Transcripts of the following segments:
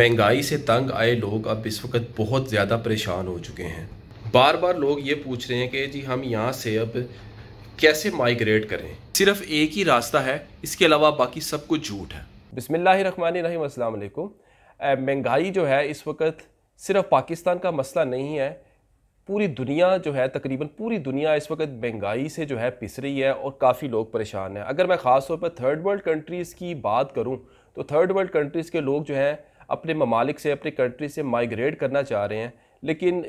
महंगाई से तंग आए लोग अब इस वक्त बहुत ज़्यादा परेशान हो चुके हैं बार बार लोग ये पूछ रहे हैं कि जी हम यहाँ से अब कैसे माइग्रेट करें सिर्फ एक ही रास्ता है इसके अलावा बाकी सब कुछ झूठ है बिसमीम महंगाई जो है इस वक्त सिर्फ पाकिस्तान का मसला नहीं है पूरी दुनिया जो है तकरीबन पूरी दुनिया इस वक्त महंगाई से जो है पिस रही है और काफ़ी लोग परेशान हैं अगर मैं ख़ास तौर पर थर्ड वर्ल्ड कंट्रीज़ की बात करूं तो थर्ड वर्ल्ड कंट्रीज़ के लोग जो हैं अपने ममालिक से अपने कंट्री से माइग्रेट करना चाह रहे हैं लेकिन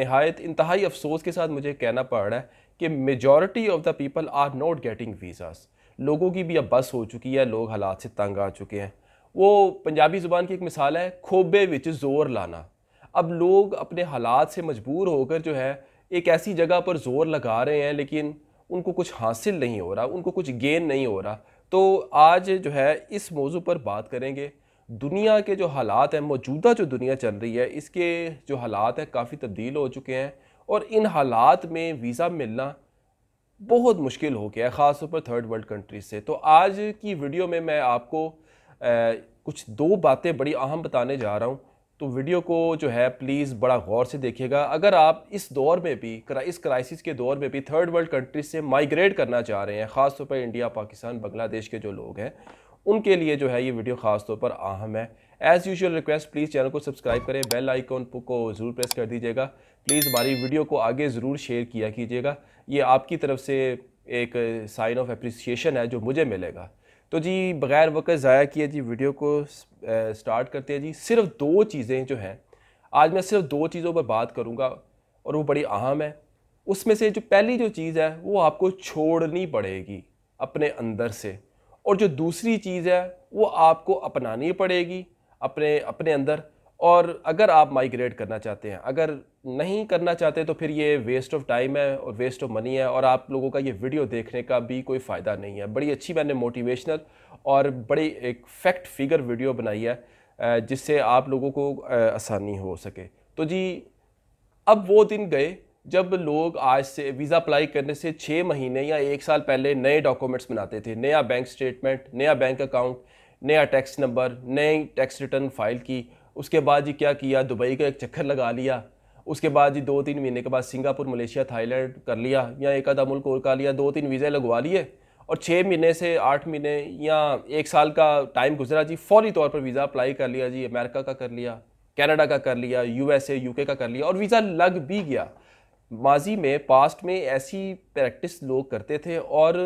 नहायत इंतहाई अफसोस के साथ मुझे कहना पड़ रहा है कि majority of the people are not getting visas लोगों की भी अब बस हो चुकी है लोग हालात से तंग आ चुके हैं वो पंजाबी ज़ुबान की एक मिसाल है खोबे विच ज़ोर लाना अब लोग अपने हालात से मजबूर होकर जो है एक ऐसी जगह पर ज़ोर लगा रहे हैं लेकिन उनको कुछ हासिल नहीं हो रहा उनको कुछ गेन नहीं हो रहा तो आज जो है इस मौजू पर बात करेंगे दुनिया के जो हालात हैं मौजूदा जो दुनिया चल रही है इसके जो हालात हैं काफ़ी तब्दील हो चुके हैं और इन हालात में वीज़ा मिलना बहुत मुश्किल हो गया है ख़ासतौर पर थर्ड वर्ल्ड कंट्रीज से तो आज की वीडियो में मैं आपको ए, कुछ दो बातें बड़ी अहम बताने जा रहा हूँ तो वीडियो को जो है प्लीज़ बड़ा गौर से देखिएगा अगर आप इस दौर में भी इस क्राइसिस के दौर में भी थर्ड वर्ल्ड कंट्रीज से माइग्रेट करना चाह रहे हैं ख़ासतौर पर इंडिया पाकिस्तान बांग्लादेश के जो लोग हैं उनके लिए जो है ये वीडियो खास तौर पर अहम है as usual request please channel को सब्सक्राइब करें बेल आइकॉन को ज़रूर प्रेस कर दीजिएगा प्लीज़ हमारी वीडियो को आगे ज़रूर शेयर किया कीजिएगा ये आपकी तरफ से एक साइन ऑफ अप्रिसिएशन है जो मुझे मिलेगा तो जी बग़ैर वक्त ज़ाया किए जी वीडियो को स्टार्ट करते हैं जी सिर्फ दो चीज़ें जो हैं आज मैं सिर्फ दो चीज़ों पर बात करूँगा और वो बड़ी अहम है उसमें से जो पहली जो चीज़ है वो आपको छोड़नी पड़ेगी अपने अंदर से और जो दूसरी चीज़ है वो आपको अपनानी पड़ेगी अपने अपने अंदर और अगर आप माइग्रेट करना चाहते हैं अगर नहीं करना चाहते तो फिर ये वेस्ट ऑफ टाइम है और वेस्ट ऑफ मनी है और आप लोगों का ये वीडियो देखने का भी कोई फ़ायदा नहीं है बड़ी अच्छी मैंने मोटिवेशनल और बड़ी एक फैक्ट फिगर वीडियो बनाई है जिससे आप लोगों को आसानी हो सके तो जी अब वो दिन गए जब लोग आज से वीज़ा अप्लाई करने से छः महीने या एक साल पहले नए डॉक्यूमेंट्स बनाते थे नया बैंक स्टेटमेंट नया बैंक अकाउंट नया टैक्स नंबर नई टैक्स रिटर्न फाइल की उसके बाद जी क्या किया दुबई का एक चक्कर लगा लिया उसके बाद जी दो तीन महीने के बाद सिंगापुर मलेशिया थाईलैंड कर लिया या एक आधा मुल्क और कर लिया दो तीन वीज़े लगवा लिए और छः महीने से आठ महीने या एक साल का टाइम गुजरा जी फौरी तौर पर वीज़ा अप्लाई कर लिया जी अमेरिका का कर लिया कनाडा का कर लिया यूएसए यूके का कर लिया और वीज़ा लग भी गया माजी में पास्ट में ऐसी प्रैक्टिस लोग करते थे और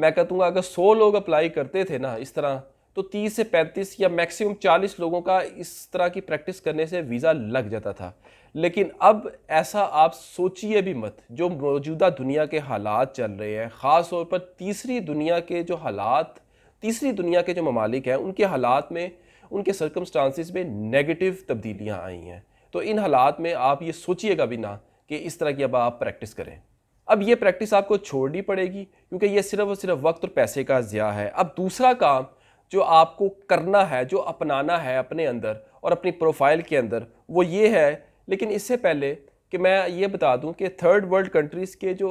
मैं दूँगा अगर सौ लोग अप्लाई करते थे ना इस तरह तो तीस से पैंतीस या मैक्सिमम चालीस लोगों का इस तरह की प्रैक्टिस करने से वीज़ा लग जाता था लेकिन अब ऐसा आप सोचिए भी मत जो मौजूदा दुनिया के हालात चल रहे हैं ख़ास तौर पर तीसरी दुनिया के जो हालात तीसरी दुनिया के जो ममालिक हैं उनके हालात में उनके सरकमस्टांसिस में नेगेटिव तब्दीलियाँ आई हैं तो इन हालात में आप ये सोचिएगा भी ना कि इस तरह की अब आप प्रैक्टिस करें अब ये प्रैक्टिस आपको छोड़नी पड़ेगी क्योंकि ये सिर्फ और सिर्फ वक्त और पैसे का ज़िया है अब दूसरा काम जो आपको करना है जो अपनाना है अपने अंदर और अपनी प्रोफाइल के अंदर वो ये है लेकिन इससे पहले कि मैं ये बता दूं कि थर्ड वर्ल्ड कंट्रीज़ के जो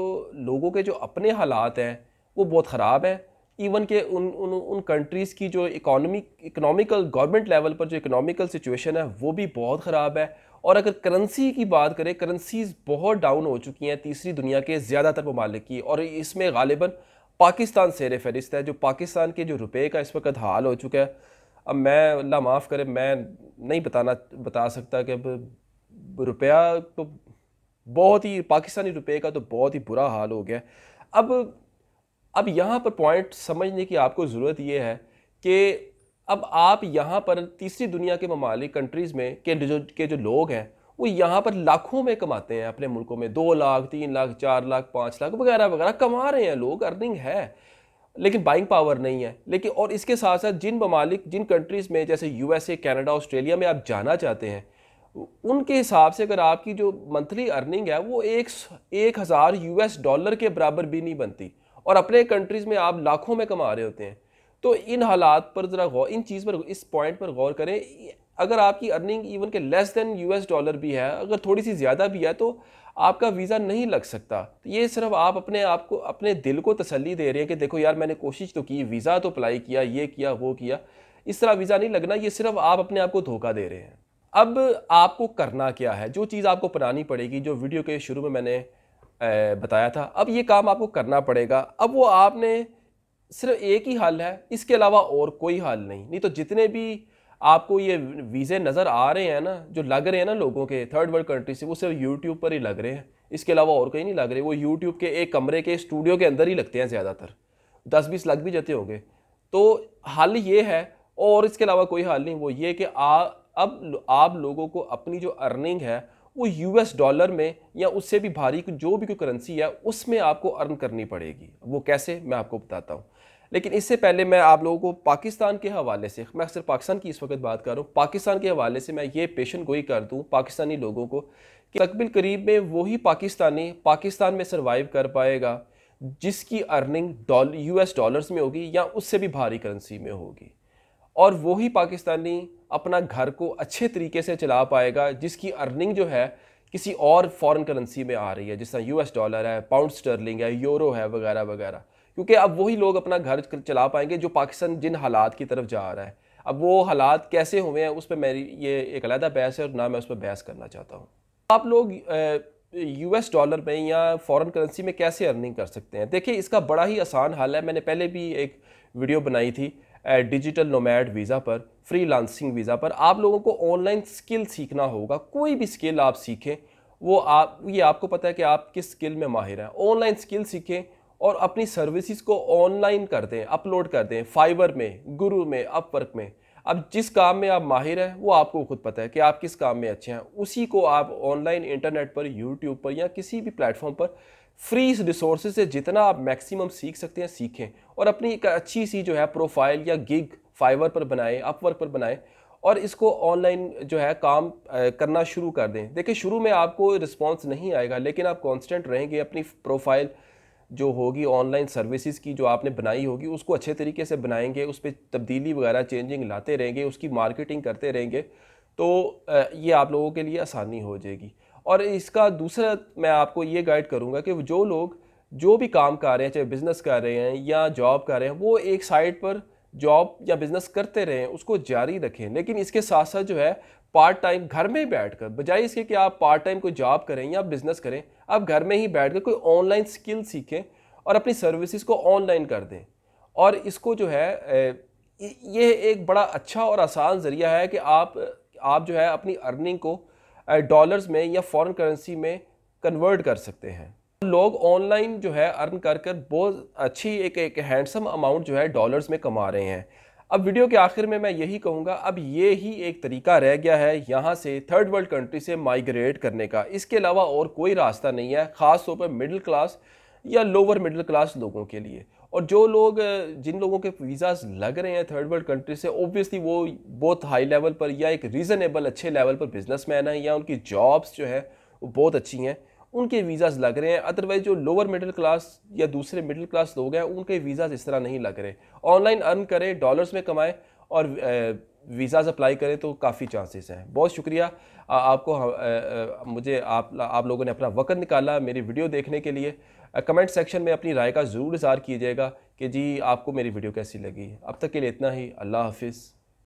लोगों के जो अपने हालात हैं वो बहुत ख़राब हैं इवन के उन उन उन कंट्रीज़ की जो इकोनॉमिक इकोनॉमिकल गवर्नमेंट लेवल पर जो इकोनॉमिकल सिचुएशन है वो भी बहुत ख़राब है और अगर करेंसी की बात करें करेंसीज बहुत डाउन हो चुकी हैं तीसरी दुनिया के ज़्यादातर ममालिक की और इसमें गालिबा पाकिस्तान सैर फहरिस्त है जो पाकिस्तान के जो रुपये का इस वक्त हाल हो चुका है अब मैं अल्लाह माफ़ करे मैं नहीं बताना बता सकता कि अब रुपया तो बहुत ही पाकिस्तानी रुपये का तो बहुत ही बुरा हाल हो गया अब अब यहाँ पर पॉइंट समझने की आपको ज़रूरत ये है कि अब आप यहाँ पर तीसरी दुनिया के ममालिक कंट्रीज़ में के जो के जो लोग हैं वो यहाँ पर लाखों में कमाते हैं अपने मुल्कों में दो लाख तीन लाख चार लाख पाँच लाख वगैरह वगैरह कमा रहे हैं लोग अर्निंग है लेकिन बाइंग पावर नहीं है लेकिन और इसके साथ साथ जिन ममालिक जिन कंट्रीज़ में जैसे ए कनाडा ऑस्ट्रेलिया में आप जाना चाहते हैं उनके हिसाब से अगर आपकी जो मंथली अर्निंग है वो एक एक हज़ार एस डॉलर के बराबर भी नहीं बनती और अपने कंट्रीज़ में आप लाखों में कमा रहे होते हैं तो इन हालात पर ज़रा गौर इन चीज़ पर इस पॉइंट पर गौर करें अगर आपकी अर्निंग इवन के लेस देन यूएस डॉलर भी है अगर थोड़ी सी ज़्यादा भी है तो आपका वीज़ा नहीं लग सकता तो ये सिर्फ आप अपने आप को अपने दिल को तसल्ली दे रहे हैं कि देखो यार मैंने कोशिश तो की वीज़ा तो अप्लाई किया ये किया वो किया इस तरह वीज़ा नहीं लगना ये सिर्फ आप अपने आप को धोखा दे रहे हैं अब आपको करना क्या है जो चीज़ आपको अपनानी पड़ेगी जो वीडियो के शुरू में मैंने बताया था अब ये काम आपको करना पड़ेगा अब वो आपने सिर्फ एक ही हल है इसके अलावा और कोई हल नहीं नहीं तो जितने भी आपको ये वीज़े नज़र आ रहे हैं ना जो लग रहे हैं ना लोगों के थर्ड वर्ल्ड कंट्री से वो सिर्फ यूट्यूब पर ही लग रहे हैं इसके अलावा और कहीं नहीं लग रहे वो यूट्यूब के एक कमरे के स्टूडियो के अंदर ही लगते हैं ज़्यादातर दस बीस लग भी जाते होंगे तो हल ये है और इसके अलावा कोई हल नहीं वो ये कि आ अब आप लोगों को अपनी जो अर्निंग है वो यूएस डॉलर में या उससे भी भारी जो भी कोई करेंसी है उसमें आपको अर्न करनी पड़ेगी वो कैसे मैं आपको बताता हूँ लेकिन इससे पहले मैं आप लोगों को पाकिस्तान के हवाले से मैं अक्सर पाकिस्तान की इस वक्त बात कर रहा हूँ पाकिस्तान के हवाले से मैं ये पेशन गोई कर दूँ पाकिस्तानी लोगों को कि तकबिल करीब में वही पाकिस्तानी पाकिस्तान में सर्वाइव कर पाएगा जिसकी अर्निंग डॉल एस डॉलर्स में होगी या उससे भी भारी करेंसी में होगी और वही पाकिस्तानी अपना घर को अच्छे तरीके से चला पाएगा जिसकी अर्निंग जो है किसी और फॉरेन करेंसी में आ रही है जिस तरह एस डॉलर है पाउंड स्टर्लिंग है यूरो है वगैरह वगैरह क्योंकि अब वही लोग अपना घर चला पाएंगे जो पाकिस्तान जिन हालात की तरफ जा रहा है अब वो हालात कैसे हुए हैं उस पर मेरी ये एक अलहदा बहस है और ना मैं उस पर बहस करना चाहता हूँ आप लोग यूएस डॉलर में या फॉरेन करेंसी में कैसे अर्निंग कर सकते हैं देखिए इसका बड़ा ही आसान हाल है मैंने पहले भी एक वीडियो बनाई थी डिजिटल नोमैड वीज़ा पर फ्री लांसिंग वीज़ा पर आप लोगों को ऑनलाइन स्किल सीखना होगा कोई भी स्किल आप सीखें वो आप ये आपको पता है कि आप किस स्किल में माहिर हैं ऑनलाइन स्किल सीखें और अपनी सर्विसेज को ऑनलाइन करते हैं अपलोड करते हैं फाइबर में गुरु में अपवर्क में अब जिस काम में आप माहिर हैं वो आपको खुद पता है कि आप किस काम में अच्छे हैं उसी को आप ऑनलाइन इंटरनेट पर यूट्यूब पर या किसी भी प्लेटफॉर्म पर फ्री रिसोर्स से जितना आप मैक्सिमम सीख सकते हैं सीखें और अपनी एक अच्छी सी जो है प्रोफाइल या गिग फाइबर पर बनाएं अपवर्क पर बनाएं और इसको ऑनलाइन जो है काम करना शुरू कर दें देखिए शुरू में आपको रिस्पॉन्स नहीं आएगा लेकिन आप कॉन्स्टेंट रहेंगे अपनी प्रोफाइल जो होगी ऑनलाइन सर्विसेज की जो आपने बनाई होगी उसको अच्छे तरीके से बनाएंगे उस पर तब्दीली वगैरह चेंजिंग लाते रहेंगे उसकी मार्केटिंग करते रहेंगे तो ये आप लोगों के लिए आसानी हो जाएगी और इसका दूसरा मैं आपको ये गाइड करूँगा कि जो लोग जो भी काम कर रहे हैं चाहे बिज़नेस कर रहे हैं या जॉब कर रहे हैं वो एक साइड पर जॉब या बिज़नेस करते रहें उसको जारी रखें लेकिन इसके साथ साथ जो है पार्ट टाइम घर में बैठ कर बजाय इसके कि आप पार्ट टाइम कोई जॉब करें या बिज़नेस करें आप घर में ही बैठ कर कोई ऑनलाइन स्किल सीखें और अपनी सर्विसेज को ऑनलाइन कर दें और इसको जो है ये एक बड़ा अच्छा और आसान ज़रिया है कि आप आप जो है अपनी अर्निंग को डॉलर्स में या फॉरेन करेंसी में कन्वर्ट कर सकते हैं लोग ऑनलाइन जो है अर्न कर कर बहुत अच्छी एक एक हैंडसम अमाउंट जो है डॉलर्स में कमा रहे हैं अब वीडियो के आखिर में मैं यही कहूँगा अब ये ही एक तरीका रह गया है यहाँ से थर्ड वर्ल्ड कंट्री से माइग्रेट करने का इसके अलावा और कोई रास्ता नहीं है ख़ास तौर पर मिडिल क्लास या लोअर मिडिल क्लास लोगों के लिए और जो लोग जिन लोगों के वीज़ाज लग रहे हैं थर्ड वर्ल्ड कंट्री से ओबियसली वो बहुत हाई लेवल पर या एक रीज़नेबल अच्छे लेवल पर बिजनेस मैन है या उनकी जॉब्स जो है वो बहुत अच्छी हैं उनके वीज़ाज़ लग रहे हैं अदरवाइज़ जो लोअर मिडिल क्लास या दूसरे मिडिल क्लास लोग हैं उनके वीज़ाज़ इस तरह नहीं लग रहे ऑनलाइन अर्न करें डॉलर्स में कमाएँ और वीज़ाज़ अप्लाई करें तो काफ़ी चांसेस हैं बहुत शुक्रिया आ, आपको आ, आ, मुझे आप आप लोगों ने अपना वक्त निकाला मेरी वीडियो देखने के लिए कमेंट सेक्शन में अपनी राय का ज़रूर इजहार कीजिएगा कि जी आपको मेरी वीडियो कैसी लगी अब तक के लिए इतना ही अल्लाह हाफिज़